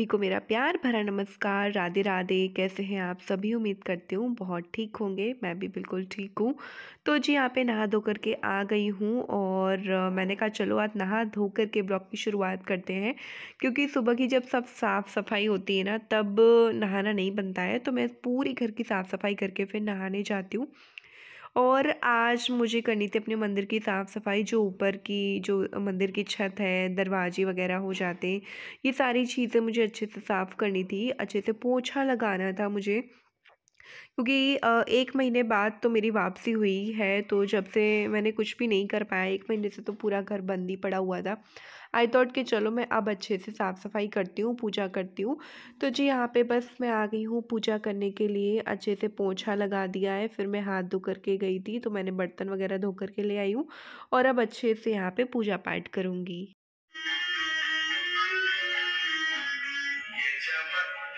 सभी को मेरा प्यार भरा नमस्कार राधे राधे कैसे हैं आप सभी उम्मीद करती हूँ बहुत ठीक होंगे मैं भी बिल्कुल ठीक हूँ तो जी यहाँ पे नहा धो कर के आ गई हूँ और मैंने कहा चलो आज नहा धो कर के ब्लॉग की शुरुआत करते हैं क्योंकि सुबह की जब सब साफ़ सफाई होती है ना तब नहाना नहीं बनता है तो मैं पूरी घर की साफ़ सफाई करके फिर नहाने जाती हूँ और आज मुझे करनी थी अपने मंदिर की साफ़ सफाई जो ऊपर की जो मंदिर की छत है दरवाजे वगैरह हो जाते ये सारी चीज़ें मुझे अच्छे से साफ़ करनी थी अच्छे से पोछा लगाना था मुझे क्योंकि एक महीने बाद तो मेरी वापसी हुई है तो जब से मैंने कुछ भी नहीं कर पाया एक महीने से तो पूरा घर बंद ही पड़ा हुआ था आई थॉट कि चलो मैं अब अच्छे से साफ़ सफाई करती हूँ पूजा करती हूँ तो जी यहाँ पे बस मैं आ गई हूँ पूजा करने के लिए अच्छे से पोछा लगा दिया है फिर मैं हाथ धो करके गई थी तो मैंने बर्तन वगैरह धो करके ले आई हूँ और अब अच्छे से यहाँ पे पूजा पाठ करूँगी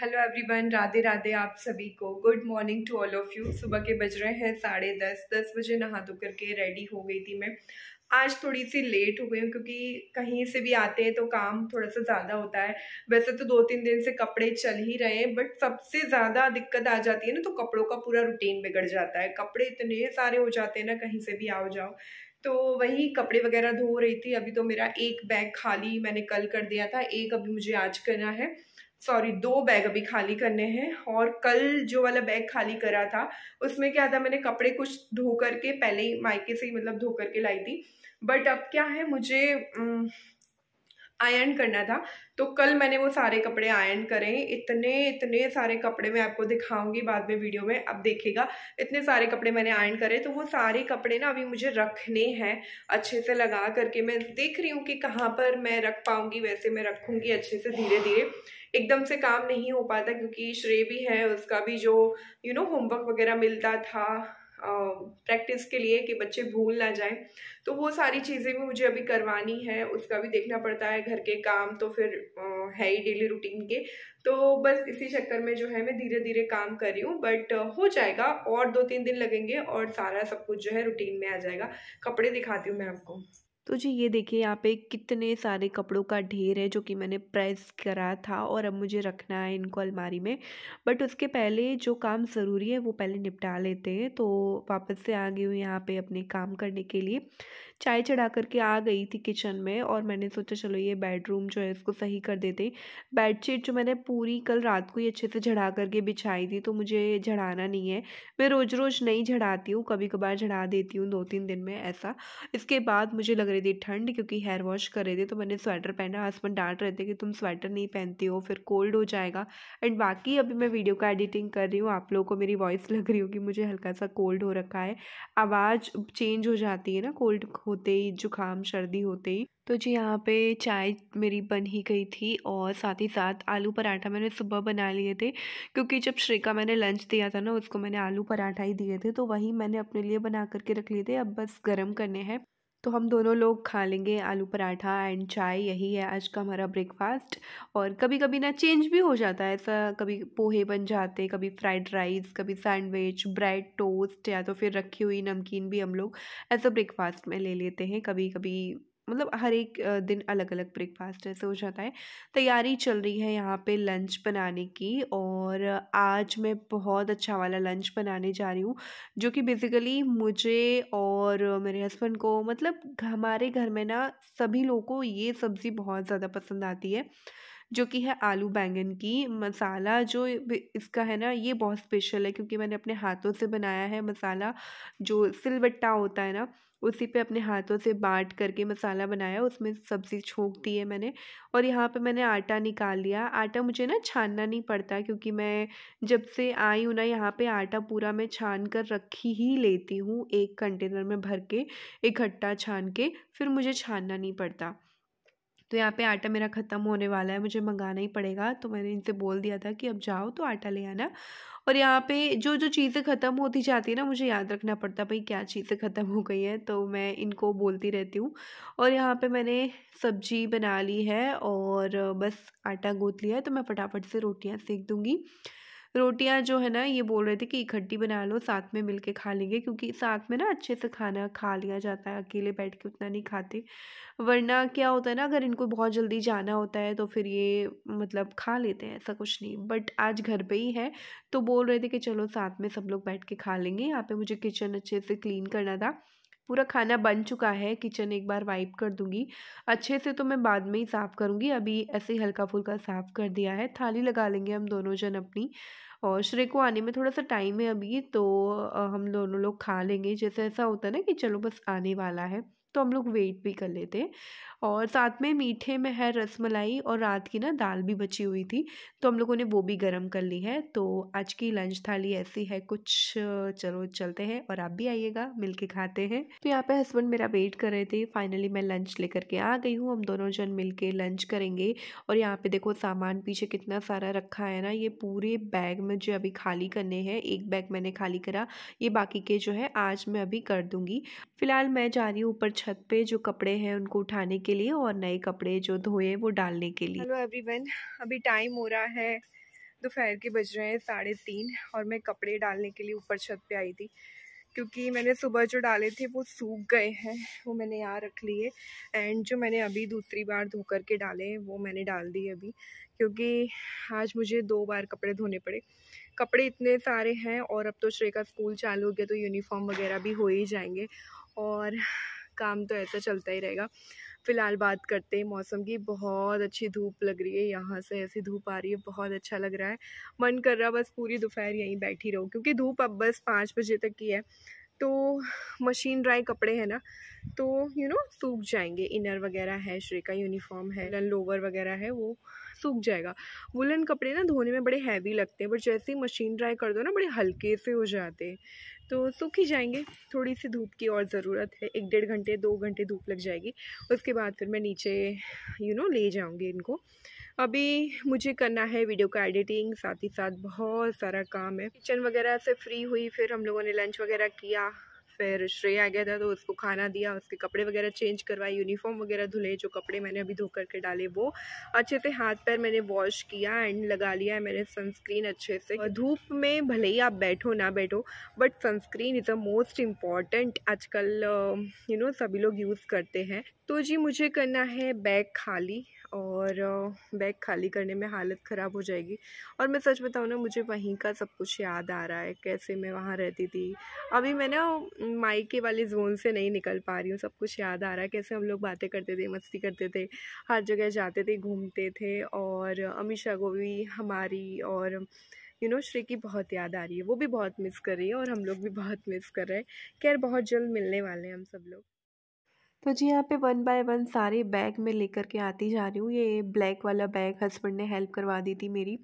हेलो एवरीवन राधे राधे आप सभी को good morning to all of you सुबह के बज रहे हैं साढ़े दस दस बजे नहा धो करके रेडी हो गई थी मैं आज थोड़ी सी लेट हो गई हूँ क्योंकि कहीं से भी आते हैं तो काम थोड़ा सा ज़्यादा होता है वैसे तो दो तीन दिन से कपड़े चल ही रहे हैं बट सबसे ज़्यादा दिक्कत आ जाती है ना तो कपड़ों का पूरा रूटीन बिगड़ जाता है कपड़े इतने सारे हो जाते हैं ना कहीं से भी आओ जाओ तो वही कपड़े वगैरह धो रही थी अभी तो मेरा एक बैग खाली मैंने कल कर दिया था एक अभी मुझे आज करना है सॉरी दो बैग अभी खाली करने हैं और कल जो वाला बैग खाली करा था उसमें क्या था मैंने कपड़े कुछ धो करके पहले ही मायके से ही मतलब धो करके लाई थी बट अब क्या है मुझे आयरन करना था तो कल मैंने वो सारे कपड़े आयरन करें इतने इतने सारे कपड़े मैं आपको दिखाऊंगी बाद में वीडियो में अब देखेगा इतने सारे कपड़े मैंने आयरन करे तो वो सारे कपड़े ना अभी मुझे रखने हैं अच्छे से लगा करके मैं देख रही हूँ कि कहाँ पर मैं रख पाऊँगी वैसे मैं रखूँगी अच्छे से धीरे धीरे एकदम से काम नहीं हो पाता क्योंकि श्रेय भी है उसका भी जो यू नो होमवर्क वगैरह मिलता था प्रैक्टिस के लिए कि बच्चे भूल ना जाएं तो वो सारी चीज़ें भी मुझे अभी करवानी है उसका भी देखना पड़ता है घर के काम तो फिर है ही डेली रूटीन के तो बस इसी चक्कर में जो है मैं धीरे धीरे काम कर रही हूँ बट हो जाएगा और दो तीन दिन लगेंगे और सारा सब कुछ जो है रूटीन में आ जाएगा कपड़े दिखाती हूँ मैं आपको तो जी ये देखिए यहाँ पे कितने सारे कपड़ों का ढेर है जो कि मैंने प्रेस करा था और अब मुझे रखना है इनको अलमारी में बट उसके पहले जो काम ज़रूरी है वो पहले निपटा लेते हैं तो वापस से आ गई हूँ यहाँ पे अपने काम करने के लिए चाय चढ़ा करके आ गई थी किचन में और मैंने सोचा चलो ये बेडरूम जो है इसको सही कर देते बेडशीट जो मैंने पूरी कल रात को ही अच्छे से झड़ा करके बिछाई थी तो मुझे झड़ाना नहीं है मैं रोज़ रोज़ नहीं झड़ाती हूँ कभी कभार झड़ा देती हूँ दो तीन दिन में ऐसा इसके बाद मुझे लग रही थी ठंड क्योंकि हेयर वॉश कर रहे थे तो मैंने स्वेटर पहना हस्बैंड डांट रहे थे कि तुम स्वेटर नहीं पहनती हो फिर कोल्ड हो जाएगा एंड बाकी अभी मैं वीडियो का एडिटिंग कर रही हूँ आप लोगों को मेरी वॉइस लग रही होगी मुझे हल्का सा कोल्ड हो रखा है आवाज़ चेंज हो जाती है ना कोल्ड होते ही जुकाम सर्दी होते ही तो जी यहाँ पे चाय मेरी बन ही गई थी और साथ ही साथ आलू पराठा मैंने सुबह बना लिए थे क्योंकि जब श्री का मैंने लंच दिया था ना उसको मैंने आलू पराठा ही दिए थे तो वही मैंने अपने लिए बना करके रख लिए थे अब बस गर्म करने हैं तो हम दोनों लोग खा लेंगे आलू पराठा एंड चाय यही है आज का हमारा ब्रेकफास्ट और कभी कभी ना चेंज भी हो जाता है ऐसा कभी पोहे बन जाते कभी फ्राइड राइस कभी सैंडविच ब्रेड टोस्ट या तो फिर रखी हुई नमकीन भी हम लोग ऐसा ब्रेकफास्ट में ले लेते हैं कभी कभी मतलब हर एक दिन अलग अलग ब्रेकफास्ट ऐसे हो जाता है तैयारी चल रही है यहाँ पे लंच बनाने की और आज मैं बहुत अच्छा वाला लंच बनाने जा रही हूँ जो कि बेसिकली मुझे और मेरे हस्बैंड को मतलब हमारे घर में ना सभी लोगों को ये सब्ज़ी बहुत ज़्यादा पसंद आती है जो कि है आलू बैंगन की मसाला जो इसका है ना ये बहुत स्पेशल है क्योंकि मैंने अपने हाथों से बनाया है मसाला जो सिलबट्टा होता है ना उसी पे अपने हाथों से बाँट करके मसाला बनाया उसमें सब्ज़ी छोंक दी है मैंने और यहाँ पे मैंने आटा निकाल लिया आटा मुझे ना छानना नहीं पड़ता क्योंकि मैं जब से आई हूँ ना यहाँ पे आटा पूरा मैं छान कर रखी ही लेती हूँ एक कंटेनर में भर के इकट्ठा छान के फिर मुझे छानना नहीं पड़ता तो यहाँ पे आटा मेरा ख़त्म होने वाला है मुझे मंगाना ही पड़ेगा तो मैंने इनसे बोल दिया था कि अब जाओ तो आटा ले आना और यहाँ पे जो जो चीज़ें ख़त्म होती जाती है ना मुझे याद रखना पड़ता भाई क्या चीज़ें ख़त्म हो गई हैं तो मैं इनको बोलती रहती हूँ और यहाँ पे मैंने सब्जी बना ली है और बस आटा गूँथ लिया है तो मैं फटाफट से रोटियाँ सेक दूँगी रोटियां जो है ना ये बोल रहे थे कि इकट्ठी बना लो साथ में मिलके खा लेंगे क्योंकि साथ में ना अच्छे से खाना खा लिया जाता है अकेले बैठ के उतना नहीं खाते वरना क्या होता है ना अगर इनको बहुत जल्दी जाना होता है तो फिर ये मतलब खा लेते हैं ऐसा कुछ नहीं बट आज घर पे ही है तो बोल रहे थे कि चलो साथ में सब लोग बैठ के खा लेंगे यहाँ पे मुझे किचन अच्छे से क्लीन करना था पूरा खाना बन चुका है किचन एक बार वाइप कर दूंगी अच्छे से तो मैं बाद में ही साफ़ करूँगी अभी ऐसे ही हल्का फुल्का साफ़ कर दिया है थाली लगा लेंगे हम दोनों जन अपनी और श्रेय को आने में थोड़ा सा टाइम है अभी तो हम दोनों लोग खा लेंगे जैसे ऐसा होता है ना कि चलो बस आने वाला है तो हम लोग वेट भी कर लेते हैं और साथ में मीठे में है रसमलाई और रात की ना दाल भी बची हुई थी तो हम लोगों ने वो भी गर्म कर ली है तो आज की लंच थाली ऐसी है कुछ चलो चलते हैं और आप भी आइएगा मिल के खाते हैं तो यहाँ पे हस्बैंड मेरा वेट कर रहे थे फाइनली मैं लंच लेकर के आ गई हूँ हम दोनों जन मिल के लंच करेंगे और यहाँ पर देखो सामान पीछे कितना सारा रखा है ना ये पूरे बैग में जो अभी खाली करने हैं एक बैग मैंने खाली करा ये बाकी के जो है आज मैं अभी कर दूंगी फिलहाल मैं जा रही हूँ ऊपर छत पे जो कपड़े हैं उनको उठाने के के लिए और नए कपड़े जो धोए वो डालने के लिए हेलो एवरीवन अभी टाइम हो रहा है दोपहर के बज रहे हैं साढ़े तीन और मैं कपड़े डालने के लिए ऊपर छत पे आई थी क्योंकि मैंने सुबह जो डाले थे वो सूख गए हैं वो मैंने यहाँ रख लिए एंड जो मैंने अभी दूसरी बार धो कर के डाले हैं वो मैंने डाल दिए अभी क्योंकि आज मुझे दो बार कपड़े धोने पड़े कपड़े इतने सारे हैं और अब तो श्रेय का स्कूल चालू हो गया तो यूनिफॉर्म वगैरह भी हो ही जाएंगे और काम तो ऐसा चलता ही रहेगा फ़िलहाल बात करते हैं मौसम की बहुत अच्छी धूप लग रही है यहाँ से ऐसी धूप आ रही है बहुत अच्छा लग रहा है मन कर रहा बस पूरी दोपहर यहीं बैठी रहो क्योंकि धूप अब बस पाँच बजे तक की है तो मशीन ड्राई कपड़े हैं ना तो यू नो सूख जाएंगे इनर वगैरह है श्रेका यूनिफॉर्म है लोवर वगैरह है वो सूख जाएगा वुलन कपड़े ना धोने में बड़े हैवी लगते हैं बट जैसे ही मशीन ड्राई कर दो ना बड़े हल्के से हो जाते हैं तो सूख ही जाएंगे थोड़ी सी धूप की और ज़रूरत है एक डेढ़ घंटे दो घंटे धूप लग जाएगी उसके बाद फिर मैं नीचे यू नो ले जाऊँगी इनको अभी मुझे करना है वीडियो का एडिटिंग साथ ही साथ बहुत सारा काम है किचन वगैरह से फ्री हुई फिर हम लोगों ने लंच वगैरह किया फिर श्रेया आ गया था तो उसको खाना दिया उसके कपड़े वगैरह चेंज करवाए यूनिफॉर्म वगैरह धुले जो कपड़े मैंने अभी धो करके डाले वो अच्छे से हाथ पैर मैंने वॉश किया एंड लगा लिया है मैंने सनस्क्रीन अच्छे से धूप में भले ही आप बैठो ना बैठो but sunscreen is a most important आजकल यू uh, नो सभी लोग यूज़ करते हैं तो जी मुझे करना है बैग खाली और बैग uh, खाली करने में हालत ख़राब हो जाएगी और मैं सच बताऊँ ना मुझे वहीं का सब कुछ याद आ रहा है कैसे मैं वहाँ रहती थी अभी मैं ना माइके वाले जोन से नहीं निकल पा रही हूँ सब कुछ याद आ रहा है कैसे हम लोग बातें करते थे मस्ती करते थे हर जगह जाते थे घूमते थे और अमीशा को भी हमारी और यू नो श्री की बहुत याद आ रही है वो भी बहुत मिस कर रही है और हम लोग भी बहुत मिस कर रहे हैं खैर बहुत जल्द मिलने वाले हैं हम सब लोग तो जी यहाँ पे वन बाय वन सारे बैग में लेकर के आती जा रही हूँ ये ब्लैक वाला बैग हस्बैंड ने हेल्प करवा दी थी मेरी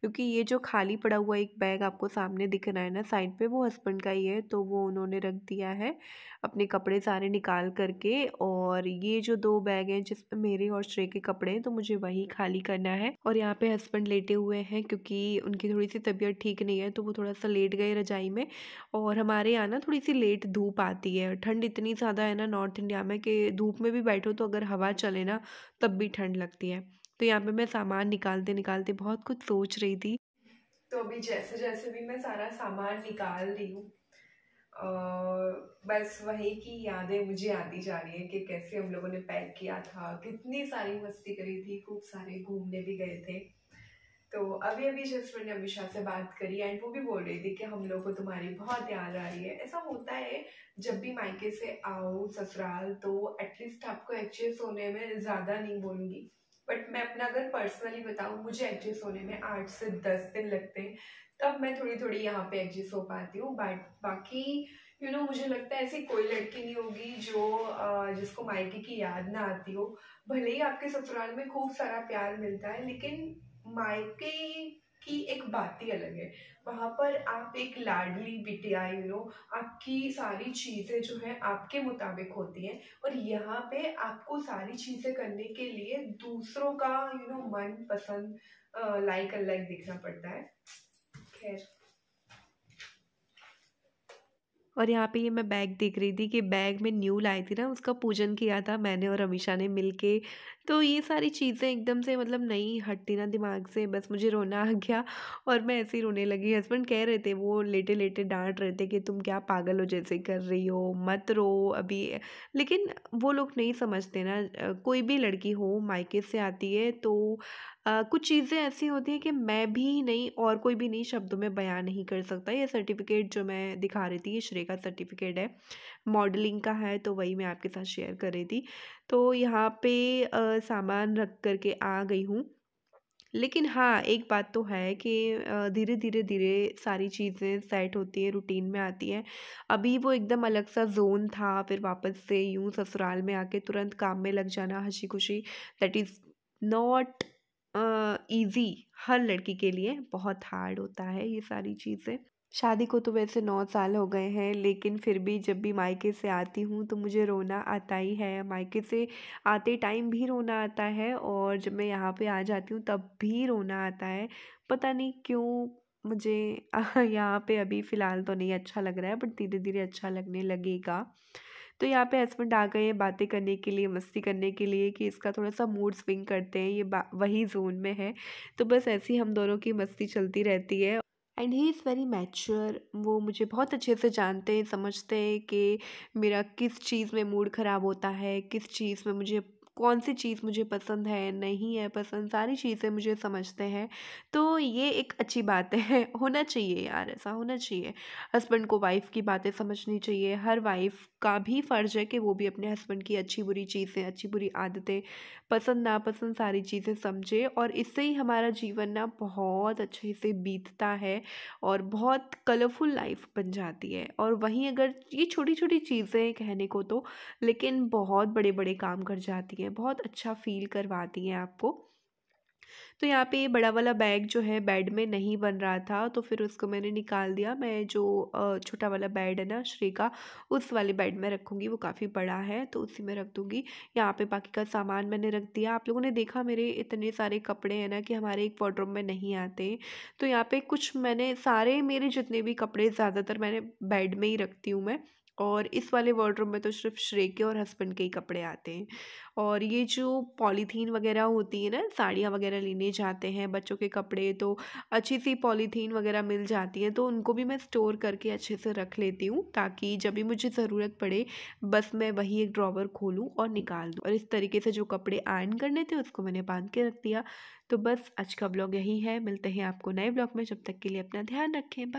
क्योंकि ये जो खाली पड़ा हुआ एक बैग आपको सामने दिख रहा है ना साइड पे वो हस्बैंड का ही है तो वो उन्होंने रख दिया है अपने कपड़े सारे निकाल करके और ये जो दो बैग हैं जिसमें मेरे और श्रेय के कपड़े हैं तो मुझे वही खाली करना है और यहाँ पे हस्बैंड लेटे हुए हैं क्योंकि उनकी थोड़ी सी तबीयत ठीक नहीं है तो वो थोड़ा सा लेट गए रजाई में और हमारे यहाँ ना थोड़ी सी लेट धूप आती है ठंड इतनी ज़्यादा है ना नॉर्थ इंडिया में कि धूप में भी बैठो तो अगर हवा चले ना तब भी ठंड लगती है तो यहाँ पे मैं सामान निकालते निकालते बहुत कुछ सोच रही थी तो अभी जैसे जैसे भी मैं सारा सामान निकाल रही हूँ बस वही की यादें मुझे आती जा रही है कि कैसे हम लोगों ने पैक किया था कितनी सारी मस्ती करी थी खूब सारे घूमने भी गए थे तो अभी अभी जस्ट मैंने अमिशा से बात करी एंड वो भी बोल रही थी कि हम लोग को तुम्हारी बहुत याद आ रही है ऐसा होता है जब भी मायके से आओ ससुराल तो एटलीस्ट आपको एच सोने में ज़्यादा नहीं बोलूँगी बट मैं अपना अगर पर्सनली बताऊँ मुझे एडजस्ट होने में आठ से दस दिन लगते हैं तब मैं थोड़ी थोड़ी यहाँ पे एडजस्ट हो पाती हूँ बट बाकी यू you नो know, मुझे लगता है ऐसी कोई लड़की नहीं होगी जो जिसको मायके की याद ना आती हो भले ही आपके ससुराल में खूब सारा प्यार मिलता है लेकिन मायके की एक बात ही अलग है वहाँ पर आप एक लाडली बिटिया यू नो आपकी सारी चीज़ें जो है आपके मुताबिक होती हैं और यहाँ पे आपको सारी चीज़ें करने के लिए दूसरों का यू नो मन पसंद लाइक अलग देखना पड़ता है खैर और यहाँ पे ये मैं बैग देख रही थी कि बैग में न्यू लाई थी ना उसका पूजन किया था मैंने और अमीशा ने मिल के तो ये सारी चीज़ें एकदम से मतलब नहीं हटती ना दिमाग से बस मुझे रोना आ गया और मैं ऐसे ही रोने लगी हस्बैंड कह रहे थे वो लेटे लेटे डांट रहे थे कि तुम क्या पागल हो जैसे कर रही हो मत रो अभी लेकिन वो लोग नहीं समझते ना कोई भी लड़की हो मायके से आती है तो आ, कुछ चीज़ें ऐसी होती हैं कि मैं भी नहीं और कोई भी नहीं शब्दों में बयान नहीं कर सकता ये सर्टिफिकेट जो मैं दिखा रही थी ये का सर्टिफिकेट है मॉडलिंग का है तो वही मैं आपके साथ शेयर कर रही थी तो यहाँ पे सामान रख कर के आ गई हूँ लेकिन हाँ एक बात तो है कि धीरे धीरे धीरे सारी चीज़ें सेट होती है रूटीन में आती हैं अभी वो एकदम अलग सा जोन था फिर वापस से यूँ ससुराल में आके तुरंत काम में लग जाना हंसी खुशी दैट इज़ नॉट ईजी हर लड़की के लिए बहुत हार्ड होता है ये सारी चीज़ें शादी को तो वैसे नौ साल हो गए हैं लेकिन फिर भी जब भी मायके से आती हूँ तो मुझे रोना आता ही है मायके से आते टाइम भी रोना आता है और जब मैं यहाँ पे आ जाती हूँ तब भी रोना आता है पता नहीं क्यों मुझे यहाँ पे अभी फ़िलहाल तो नहीं अच्छा लग रहा है बट धीरे धीरे अच्छा लगने लगेगा तो यहाँ पे हस्बैंड आ गए हैं बातें करने के लिए मस्ती करने के लिए कि इसका थोड़ा सा मूड स्विंग करते हैं ये वही जोन में है तो बस ऐसी हम दोनों की मस्ती चलती रहती है and he is very mature वो मुझे बहुत अच्छे से जानते हैं समझते हैं कि मेरा किस चीज़ में मूड ख़राब होता है किस चीज़ में मुझे कौन सी चीज़ मुझे पसंद है नहीं है पसंद सारी चीज़ें मुझे समझते हैं तो ये एक अच्छी बात है होना चाहिए यार ऐसा होना चाहिए हस्बैंड को वाइफ़ की बातें समझनी चाहिए हर वाइफ़ का भी फ़र्ज़ है कि वो भी अपने हस्बैंड की अच्छी बुरी चीज़ें अच्छी बुरी आदतें पसंद नापसंद सारी चीज़ें समझे और इससे ही हमारा जीवन ना बहुत अच्छे से बीतता है और बहुत कलरफुल लाइफ बन जाती है और वहीं अगर ये छोटी छोटी चीज़ें कहने को तो लेकिन बहुत बड़े बड़े काम कर जाती हैं हैं बहुत अच्छा फील करवाती हैं आपको तो यहाँ पे ये बड़ा वाला बैग जो है बेड में नहीं बन रहा था तो फिर उसको मैंने निकाल दिया मैं जो छोटा वाला बेड है ना श्री का उस वाले बेड में रखूँगी वो काफ़ी बड़ा है तो उसी में रख दूँगी यहाँ पे बाकी का सामान मैंने रख दिया आप लोगों ने देखा मेरे इतने सारे कपड़े हैं ना कि हमारे एक वार्ड्रोब में नहीं आते तो यहाँ पर कुछ मैंने सारे मेरे जितने भी कपड़े ज़्यादातर मैंने बेड में ही रखती हूँ मैं और इस वाले वार्डरूम में तो सिर्फ श्रे के और हस्बैंड के ही कपड़े आते हैं और ये जो पॉलीथीन वगैरह होती है ना साड़ियाँ वगैरह लेने जाते हैं बच्चों के कपड़े तो अच्छी सी पॉलीथीन वगैरह मिल जाती है तो उनको भी मैं स्टोर करके अच्छे से रख लेती हूँ ताकि जब भी मुझे ज़रूरत पड़े बस मैं वही एक ड्रॉवर खोलूँ और निकाल दूँ और इस तरीके से जो कपड़े आयन करने थे उसको मैंने बांध के रख दिया तो बस आज का ब्लॉग यही है मिलते हैं आपको नए ब्लॉग में जब तक के लिए अपना ध्यान रखें बाय